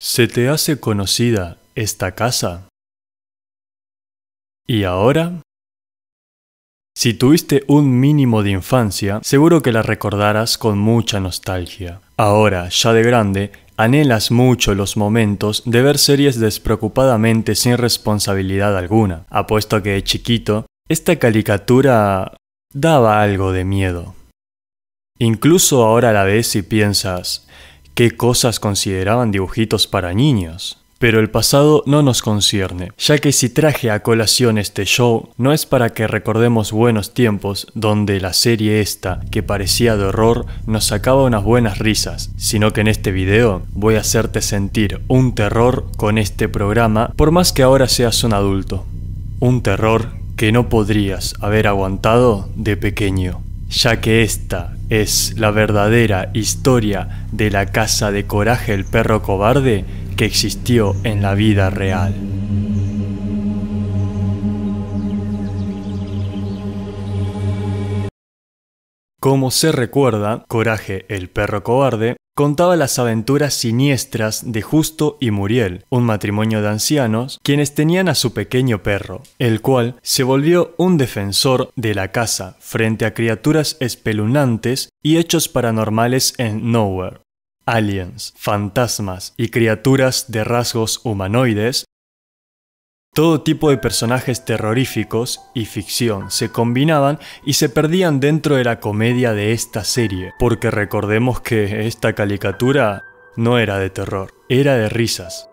¿Se te hace conocida esta casa? ¿Y ahora? Si tuviste un mínimo de infancia, seguro que la recordarás con mucha nostalgia. Ahora, ya de grande, anhelas mucho los momentos de ver series despreocupadamente sin responsabilidad alguna. Apuesto que de chiquito, esta caricatura daba algo de miedo. Incluso ahora la ves y piensas, qué cosas consideraban dibujitos para niños. Pero el pasado no nos concierne, ya que si traje a colación este show, no es para que recordemos buenos tiempos donde la serie esta, que parecía de horror, nos sacaba unas buenas risas, sino que en este video voy a hacerte sentir un terror con este programa, por más que ahora seas un adulto. Un terror que no podrías haber aguantado de pequeño, ya que esta es la verdadera historia de la casa de Coraje el perro cobarde que existió en la vida real. Como se recuerda, Coraje el perro cobarde contaba las aventuras siniestras de Justo y Muriel, un matrimonio de ancianos, quienes tenían a su pequeño perro, el cual se volvió un defensor de la casa frente a criaturas espeluznantes y hechos paranormales en Nowhere. Aliens, fantasmas y criaturas de rasgos humanoides todo tipo de personajes terroríficos y ficción se combinaban y se perdían dentro de la comedia de esta serie, porque recordemos que esta caricatura no era de terror, era de risas.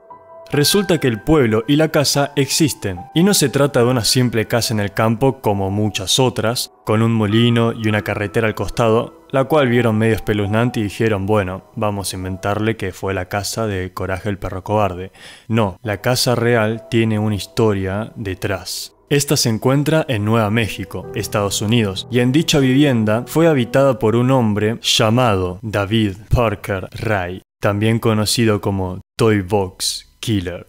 Resulta que el pueblo y la casa existen, y no se trata de una simple casa en el campo como muchas otras, con un molino y una carretera al costado, la cual vieron medio espeluznante y dijeron, bueno, vamos a inventarle que fue la casa de Coraje el Perro Cobarde. No, la casa real tiene una historia detrás. Esta se encuentra en Nueva México, Estados Unidos, y en dicha vivienda fue habitada por un hombre llamado David Parker Ray, también conocido como Toy Box Killer.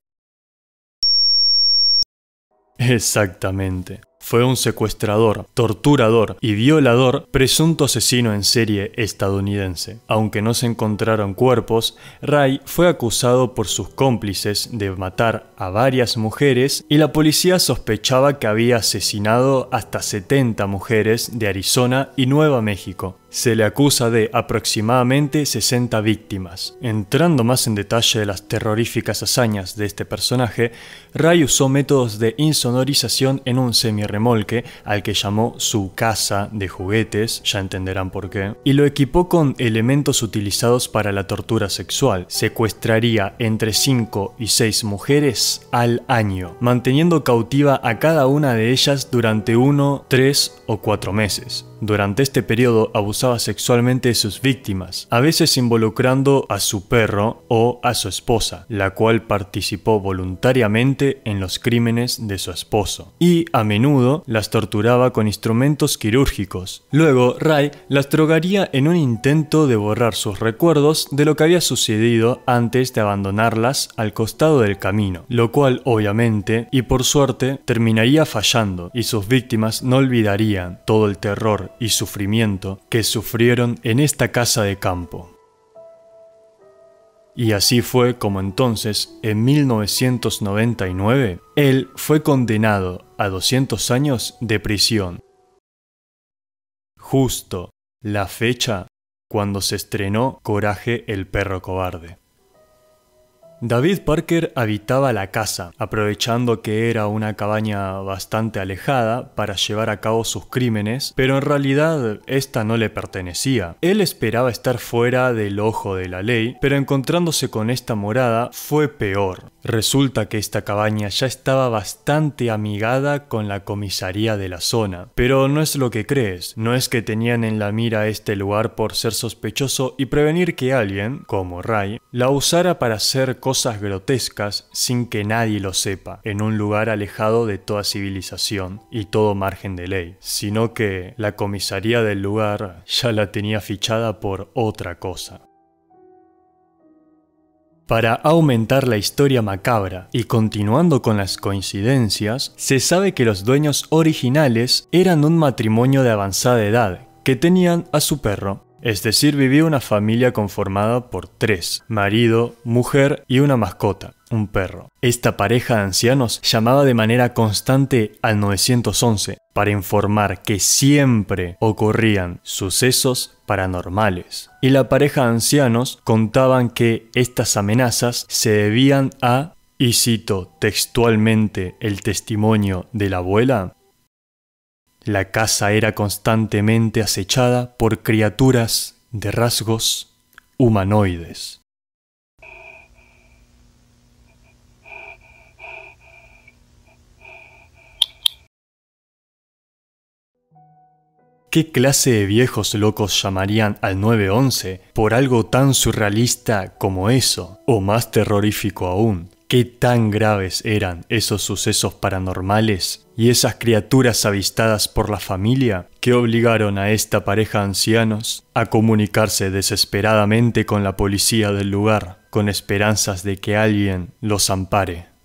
Exactamente fue un secuestrador, torturador y violador, presunto asesino en serie estadounidense. Aunque no se encontraron cuerpos, Ray fue acusado por sus cómplices de matar a varias mujeres y la policía sospechaba que había asesinado hasta 70 mujeres de Arizona y Nueva México se le acusa de aproximadamente 60 víctimas. Entrando más en detalle de las terroríficas hazañas de este personaje, Ray usó métodos de insonorización en un semirremolque al que llamó su casa de juguetes, ya entenderán por qué, y lo equipó con elementos utilizados para la tortura sexual. Secuestraría entre 5 y 6 mujeres al año, manteniendo cautiva a cada una de ellas durante 1, 3 o 4 meses. Durante este periodo abusaba sexualmente de sus víctimas, a veces involucrando a su perro o a su esposa, la cual participó voluntariamente en los crímenes de su esposo, y a menudo las torturaba con instrumentos quirúrgicos. Luego, Ray las drogaría en un intento de borrar sus recuerdos de lo que había sucedido antes de abandonarlas al costado del camino, lo cual obviamente, y por suerte, terminaría fallando, y sus víctimas no olvidarían todo el terror y sufrimiento que sufrieron en esta casa de campo. Y así fue como entonces, en 1999, él fue condenado a 200 años de prisión. Justo la fecha cuando se estrenó Coraje el perro cobarde. David Parker habitaba la casa, aprovechando que era una cabaña bastante alejada para llevar a cabo sus crímenes, pero en realidad esta no le pertenecía. Él esperaba estar fuera del ojo de la ley, pero encontrándose con esta morada fue peor. Resulta que esta cabaña ya estaba bastante amigada con la comisaría de la zona, pero no es lo que crees, no es que tenían en la mira este lugar por ser sospechoso y prevenir que alguien, como Ray, la usara para hacer cosas grotescas sin que nadie lo sepa, en un lugar alejado de toda civilización y todo margen de ley, sino que la comisaría del lugar ya la tenía fichada por otra cosa. Para aumentar la historia macabra y continuando con las coincidencias, se sabe que los dueños originales eran un matrimonio de avanzada edad que tenían a su perro es decir, vivía una familia conformada por tres, marido, mujer y una mascota, un perro. Esta pareja de ancianos llamaba de manera constante al 911 para informar que siempre ocurrían sucesos paranormales. Y la pareja de ancianos contaban que estas amenazas se debían a y cito textualmente el testimonio de la abuela, la casa era constantemente acechada por criaturas de rasgos humanoides. ¿Qué clase de viejos locos llamarían al 911 por algo tan surrealista como eso, o más terrorífico aún? qué tan graves eran esos sucesos paranormales y esas criaturas avistadas por la familia que obligaron a esta pareja de ancianos a comunicarse desesperadamente con la policía del lugar, con esperanzas de que alguien los ampare.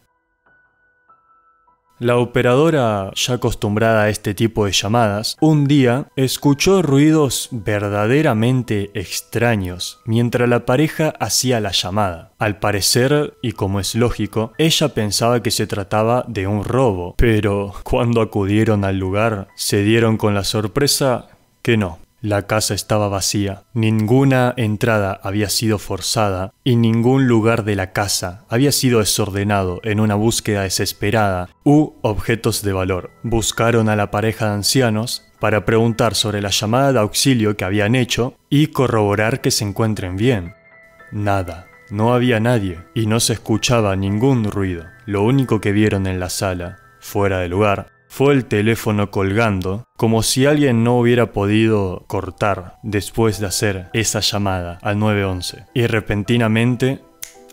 La operadora, ya acostumbrada a este tipo de llamadas, un día escuchó ruidos verdaderamente extraños mientras la pareja hacía la llamada. Al parecer, y como es lógico, ella pensaba que se trataba de un robo, pero cuando acudieron al lugar se dieron con la sorpresa que no. La casa estaba vacía, ninguna entrada había sido forzada y ningún lugar de la casa había sido desordenado en una búsqueda desesperada u objetos de valor. Buscaron a la pareja de ancianos para preguntar sobre la llamada de auxilio que habían hecho y corroborar que se encuentren bien. Nada, no había nadie y no se escuchaba ningún ruido. Lo único que vieron en la sala, fuera de lugar, fue el teléfono colgando, como si alguien no hubiera podido cortar después de hacer esa llamada al 911. Y repentinamente,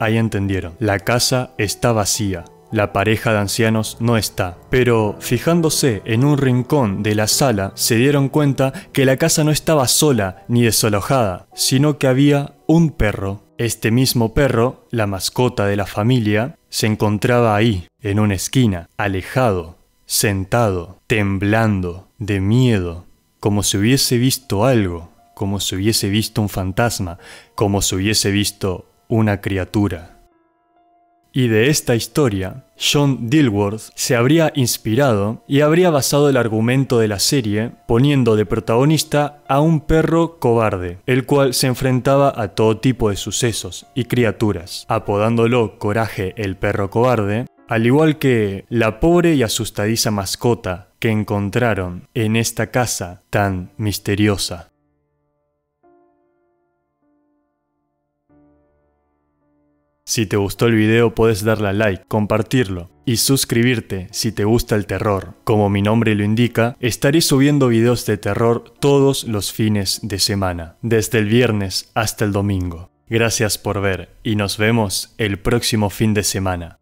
ahí entendieron, la casa está vacía. La pareja de ancianos no está, pero fijándose en un rincón de la sala se dieron cuenta que la casa no estaba sola ni desalojada, sino que había un perro. Este mismo perro, la mascota de la familia, se encontraba ahí, en una esquina, alejado sentado, temblando, de miedo, como si hubiese visto algo, como si hubiese visto un fantasma, como si hubiese visto una criatura. Y de esta historia, John Dilworth se habría inspirado y habría basado el argumento de la serie poniendo de protagonista a un perro cobarde, el cual se enfrentaba a todo tipo de sucesos y criaturas, apodándolo Coraje el perro cobarde, al igual que la pobre y asustadiza mascota que encontraron en esta casa tan misteriosa. Si te gustó el video puedes darle a like, compartirlo y suscribirte si te gusta el terror. Como mi nombre lo indica, estaré subiendo videos de terror todos los fines de semana, desde el viernes hasta el domingo. Gracias por ver y nos vemos el próximo fin de semana.